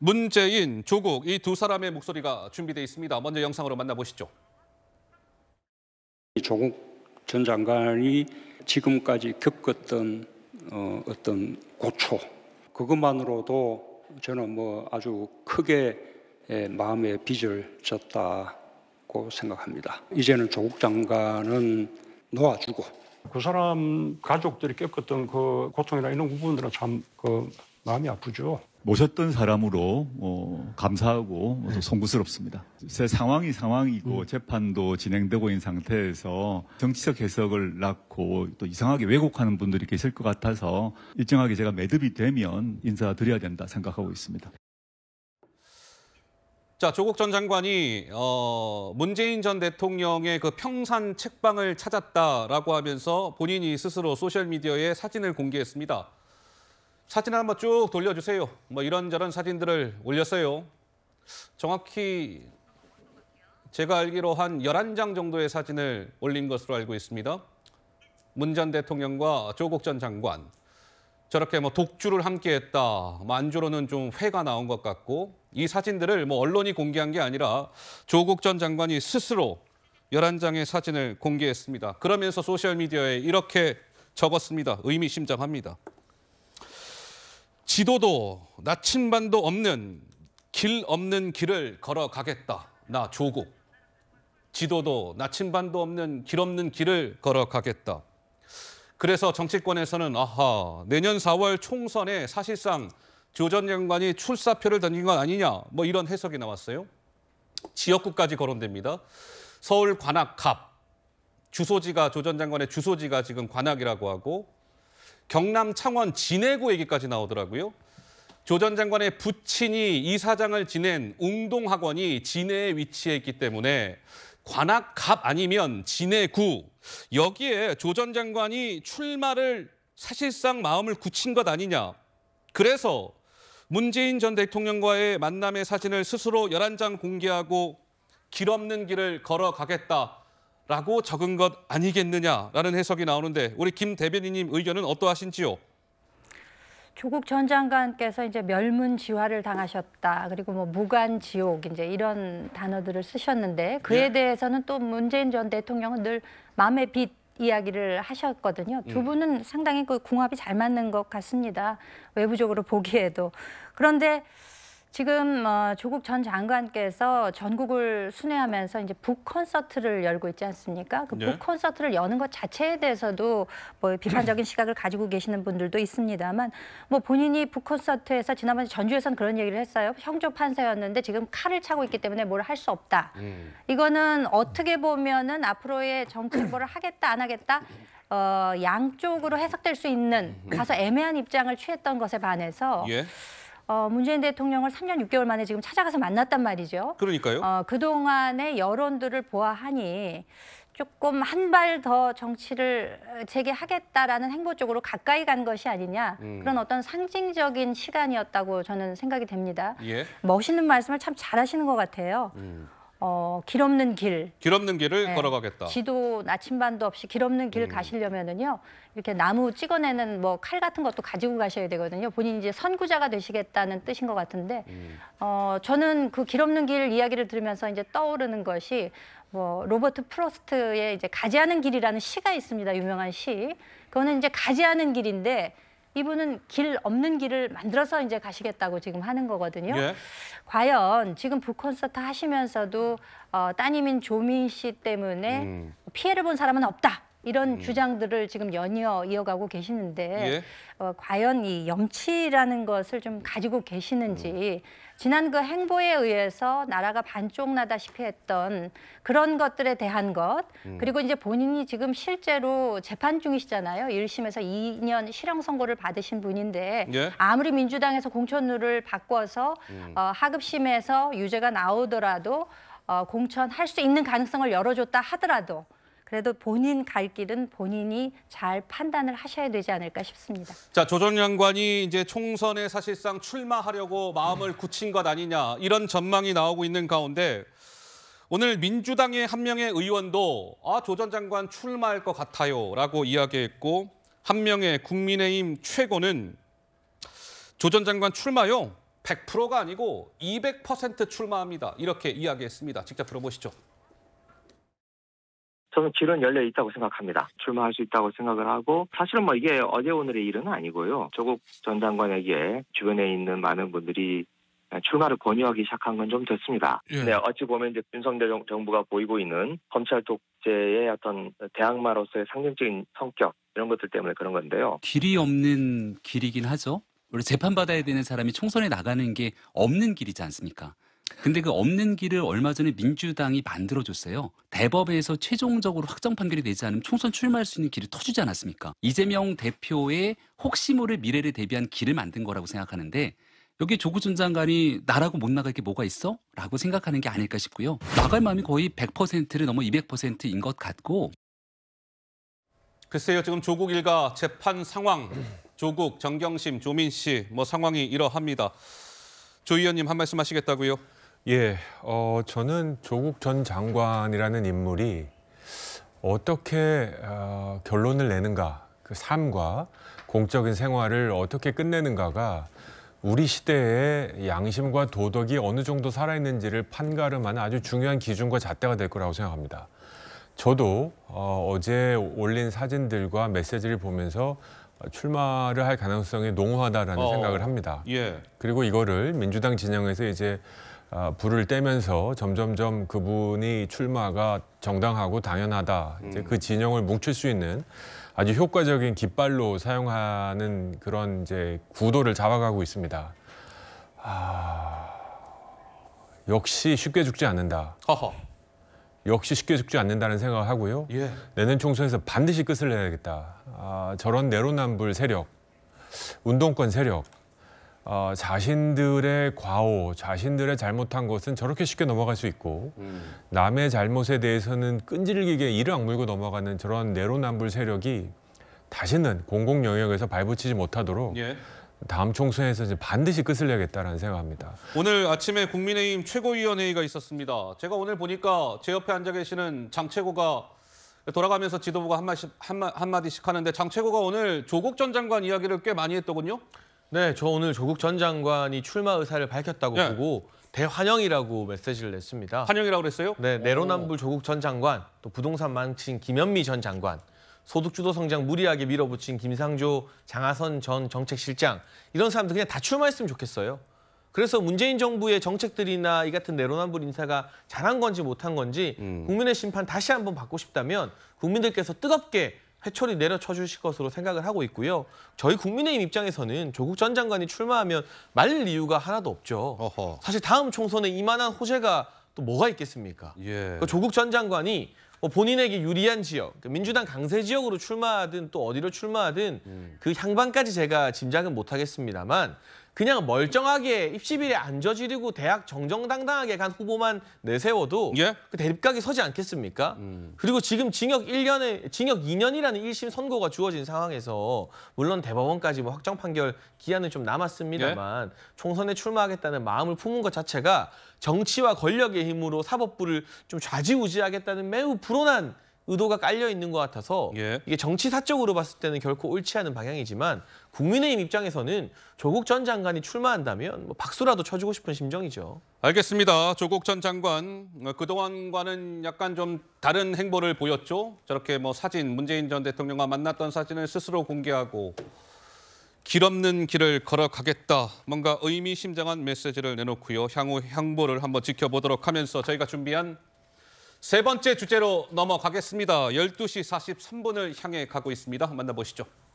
문재인, 조국 이 두 사람의 목소리가 준비되어 있습니다. 먼저 영상으로 만나보시죠. 조국 전 장관이 지금까지 겪었던 어, 어떤 고초 그것만으로도 저는 뭐 아주 크게 예, 마음에 빚을 졌다고 생각합니다. 이제는 조국 장관은 놓아주고 그 사람 가족들이 겪었던 그 고통이나 이런 부분들은 참그 마음이 아프죠. 모셨던 사람으로 어, 감사하고 어, 네. 송구스럽습니다. 제 상황이 상황이고 음. 재판도 진행되고 있는 상태에서 정치적 해석을 낳고 또 이상하게 왜곡하는 분들이 계실 것 같아서 일정하게 제가 매듭이 되면 인사드려야 된다 생각하고 있습니다. 자 조국 전 장관이 어, 문재인 전 대통령의 그 평산 책방을 찾았다라고 하면서 본인이 스스로 소셜 미디어에 사진을 공개했습니다. 사진 을 한번 쭉 돌려주세요. 뭐 이런저런 사진들을 올렸어요. 정확히 제가 알기로 한 11장 정도의 사진을 올린 것으로 알고 있습니다. 문 전 대통령과 조국 전 장관. 저렇게 뭐 독주를 함께 했다. 만주로는 뭐 좀 회가 나온 것 같고 이 사진들을 뭐 언론이 공개한 게 아니라 조국 전 장관이 스스로 11장의 사진을 공개했습니다. 그러면서 소셜미디어에 이렇게 적었습니다. 의미심장합니다. 지도도 나침반도 없는 길 없는 길을 걸어가겠다. 나 조국. 지도도 나침반도 없는 길 없는 길을 걸어가겠다. 그래서 정치권에서는 아하 내년 4월 총선에 사실상 조전 장관이 출사표를 던진 건 아니냐 뭐 이런 해석이 나왔어요. 지역구까지 거론됩니다. 서울 관악 갑 주소지가 조전 장관의 주소지가 지금 관악이라고 하고 경남 창원 진해구 얘기까지 나오더라고요. 조 전 장관의 부친이 이사장을 지낸 웅동학원이 진해에 위치해 있기 때문에 관악갑 아니면 진해구 여기에 조 전 장관이 출마를 사실상 마음을 굳힌 것 아니냐. 그래서 문재인 전 대통령과의 만남의 사진을 스스로 열한 장 공개하고 길 없는 길을 걸어가겠다. 라고 적은 것 아니겠느냐라는 해석이 나오는데 우리 김 대변인님 의견은 어떠하신지요? 조국 전 장관께서 이제 멸문지화를 당하셨다. 그리고 뭐 무간지옥 이제 이런 단어들을 쓰셨는데 그에 네. 대해서는 또 문재인 전 대통령은 늘 마음의 빛 이야기를 하셨거든요. 음. 두 분은 상당히 그 궁합이 잘 맞는 것 같습니다. 외부적으로 보기에도. 그런데 지금 어, 조국 전 장관께서 전국을 순회하면서 이제 북 콘서트를 열고 있지 않습니까? 그북 네. 콘서트를 여는 것 자체에 대해서도 뭐 비판적인 시각을 가지고 계시는 분들도 있습니다만 뭐 본인이 북 콘서트에서 지난번 전주에서는 그런 얘기를 했어요. 형조 판사였는데 지금 칼을 차고 있기 때문에 뭘 할 수 없다. 음. 이거는 어떻게 보면은 앞으로의 정치 보를 하겠다 안 하겠다 어, 양쪽으로 해석될 수 있는 음. 가서 애매한 입장을 취했던 것에 반해서. 예. 어, 문재인 대통령을 3년 6개월 만에 지금 찾아가서 만났단 말이죠. 그러니까요. 어, 그동안의 여론들을 보아하니 조금 한 발 더 정치를 재개하겠다라는 행보 쪽으로 가까이 간 것이 아니냐 음. 그런 어떤 상징적인 시간이었다고 저는 생각이 됩니다. 예. 멋있는 말씀을 참 잘하시는 것 같아요. 음. 어, 길 없는 길. 길 없는 길을 네. 걸어가겠다. 지도 나침반도 없이 길 없는 길 음. 가시려면은요. 이렇게 나무 찍어내는 뭐 칼 같은 것도 가지고 가셔야 되거든요. 본인이 이제 선구자가 되시겠다는 뜻인 것 같은데, 음. 어, 저는 그 길 없는 길 이야기를 들으면서 이제 떠오르는 것이 뭐 로버트 프로스트의 이제 가지 않은 길이라는 시가 있습니다. 유명한 시. 그거는 이제 가지 않은 길인데 이분은 길 없는 길을 만들어서 이제 가시겠다고 지금 하는 거거든요. 예. 과연 지금 북콘서트 하시면서도 어, 따님인 조민 씨 때문에 음. 피해를 본 사람은 없다. 이런 음. 주장들을 지금 연이어 이어가고 계시는데 예? 어, 과연 이 염치라는 것을 좀 가지고 계시는지 음. 지난 그 행보에 의해서 나라가 반쪽 나다시피 했던 그런 것들에 대한 것 음. 그리고 이제 본인이 지금 실제로 재판 중이시잖아요. 1심에서 2년 실형 선고를 받으신 분인데 예? 아무리 민주당에서 공천룰을 바꿔서 음. 어, 하급심에서 유죄가 나오더라도 어, 공천할 수 있는 가능성을 열어줬다 하더라도 그래도 본인 갈 길은 본인이 잘 판단을 하셔야 되지 않을까 싶습니다. 자, 조정 양관이 이제 총선에 사실상 출마하려고 마음을 굳힌 것 아니냐 이런 전망이 나오고 있는 가운데 오늘 민주당의 한 명의 의원도 아, 조전 장관 출마할 것 같아요라고 이야기했고 한 명의 국민의힘 최고는 조전 장관 출마요 100%가 아니고 200% 출마합니다. 이렇게 이야기했습니다. 직접 들어보시죠. 저는 길은 열려 있다고 생각합니다. 출마할 수 있다고 생각을 하고 사실은 뭐 이게 어제 오늘의 일은 아니고요. 조국 전 장관에게 주변에 있는 많은 분들이 출마를 권유하기 시작한 건 좀 됐습니다. 예. 네, 어찌 보면 이제 윤석열 정부가 보이고 있는 검찰 독재의 어떤 대항마로서의 상징적인 성격 이런 것들 때문에 그런 건데요. 길이 없는 길이긴 하죠. 원래 재판받아야 되는 사람이 총선에 나가는 게 없는 길이지 않습니까? 근데 그 없는 길을 얼마 전에 민주당이 만들어줬어요. 대법에서 최종적으로 확정 판결이 되지 않으면 총선 출마할 수 있는 길을 터주지 않았습니까? 이재명 대표의 혹시 모를 미래를 대비한 길을 만든 거라고 생각하는데 여기 조국전 장관이 나라고 못 나갈 게 뭐가 있어? 라고 생각하는 게 아닐까 싶고요. 나갈 마음이 거의 100%를 넘어 200%인 것 같고. 글쎄요, 지금 조국 일가 재판 상황, 조국, 정경심, 조민 씨, 뭐 상황이 이러합니다. 조 의원님 한 말씀 하시겠다고요? 예, 어, 저는 조국 전 장관이라는 인물이 어떻게 어, 결론을 내는가, 그 삶과 공적인 생활을 어떻게 끝내는가가 우리 시대의 양심과 도덕이 어느 정도 살아있는지를 판가름하는 아주 중요한 기준과 잣대가 될 거라고 생각합니다. 저도 어, 어제 올린 사진들과 메시지를 보면서 출마를 할 가능성이 농후하다라는 어, 어. 생각을 합니다. 예. 그리고 이거를 민주당 진영에서 이제 아, 불을 떼면서 점점점 그분이 출마가 정당하고 당연하다. 이제 그 음. 진영을 뭉칠 수 있는 아주 효과적인 깃발로 사용하는 그런 이제 구도를 잡아가고 있습니다. 아, 역시 쉽게 죽지 않는다. 허허. 역시 쉽게 죽지 않는다는 생각을 하고요. 예. 내년 총선에서 반드시 끝을 내야겠다. 아, 저런 내로남불 세력, 운동권 세력, 어, 자신들의 과오, 자신들의 잘못한 것은 저렇게 쉽게 넘어갈 수 있고 음. 남의 잘못에 대해서는 끈질기게 이를 악물고 넘어가는 저런 내로남불 세력이 다시는 공공 영역에서 발붙이지 못하도록 예. 다음 총선에서 이제 반드시 끝을 내겠다는 생각합니다. 오늘 아침에 국민의힘 최고위원회의가 있었습니다. 제가 오늘 보니까 제 옆에 앉아 계시는 장채고가 돌아가면서 지도부가 한마디, 한마, 한마디씩 하는데 장채고가 오늘 조국 전 장관 이야기를 꽤 많이 했더군요. 네, 저 오늘 조국 전 장관이 출마 의사를 밝혔다고 네. 보고 대환영이라고 메시지를 냈습니다. 환영이라고 그랬어요? 네, 내로남불 조국 전 장관, 또 부동산 망친 김현미 전 장관, 소득주도 성장 무리하게 밀어붙인 김상조, 장하선 전 정책실장 이런 사람들 그냥 다 출마했으면 좋겠어요. 그래서 문재인 정부의 정책들이나 이 같은 내로남불 인사가 잘한 건지 못한 건지 음. 국민의 심판 다시 한번 받고 싶다면 국민들께서 뜨겁게 회초리 내려쳐 주실 것으로 생각을 하고 있고요. 저희 국민의힘 입장에서는 조국 전 장관이 출마하면 말릴 이유가 하나도 없죠. 어허. 사실 다음 총선에 이만한 호재가 또 뭐가 있겠습니까? 예. 그러니까 조국 전 장관이 뭐 본인에게 유리한 지역, 그 민주당 강세 지역으로 출마하든 또 어디로 출마하든 음. 그 향방까지 제가 짐작은 못하겠습니다만 그냥 멀쩡하게 입시비리에 안 저지르고 대학 정정당당하게 간 후보만 내세워도 예? 그 대립각이 서지 않겠습니까? 음. 그리고 지금 징역 1년에 징역 2년이라는 1심 선고가 주어진 상황에서 물론 대법원까지 뭐 확정 판결 기한은 좀 남았습니다만 예? 총선에 출마하겠다는 마음을 품은 것 자체가 정치와 권력의 힘으로 사법부를 좀 좌지우지하겠다는 매우 불온한 의도가 깔려 있는 것 같아서 예. 이게 정치사적으로 봤을 때는 결코 옳지 않은 방향이지만 국민의힘 입장에서는 조국 전 장관이 출마한다면 뭐 박수라도 쳐주고 싶은 심정이죠. 알겠습니다. 조국 전 장관 그동안과는 약간 좀 다른 행보를 보였죠. 저렇게 뭐 사진 문재인 전 대통령과 만났던 사진을 스스로 공개하고 길 없는 길을 걸어가겠다. 뭔가 의미심장한 메시지를 내놓고요. 향후 향보를 한번 지켜보도록 하면서 저희가 준비한 세 번째 주제로 넘어가겠습니다. 12시 43분을 향해 가고 있습니다. 만나보시죠.